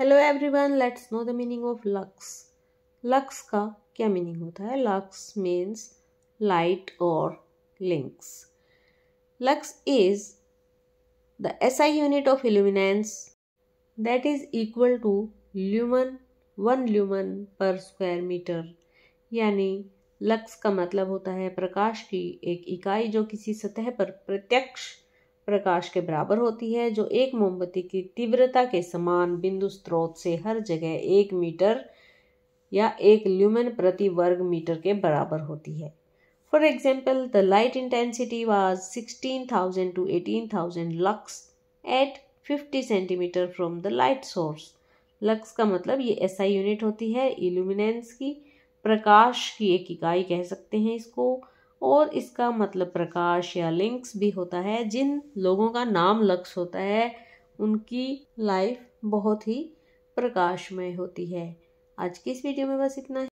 hello everyone let's know the meaning of lux lux का क्या meaning होता है लक्स मीन्स लाइट और लिंक्स lux is the SI unit of illuminance that is equal to lumen one lumen per square metre यानी lux का मतलब होता है प्रकाश की एक इकाई जो किसी सतह पर प्रत्यक्ष प्रकाश के बराबर होती है जो एक मोमबत्ती की तीव्रता के समान बिंदु स्रोत से हर जगह एक मीटर या एक ल्यूमन प्रति वर्ग मीटर के बराबर होती है for example the light intensity was 16,000 to eighteen thousand lux at fifty centimetre from the light source lux का मतलब ये ऐसा SI यूनिट होती है इल्यूमिनेंस की प्रकाश की एक इकाई कह सकते हैं इसको और इसका मतलब प्रकाश या लिंक्स भी होता है जिन लोगों का नाम लक्स होता है उनकी लाइफ बहुत ही प्रकाशमय होती है आज की इस वीडियो में बस इतना ही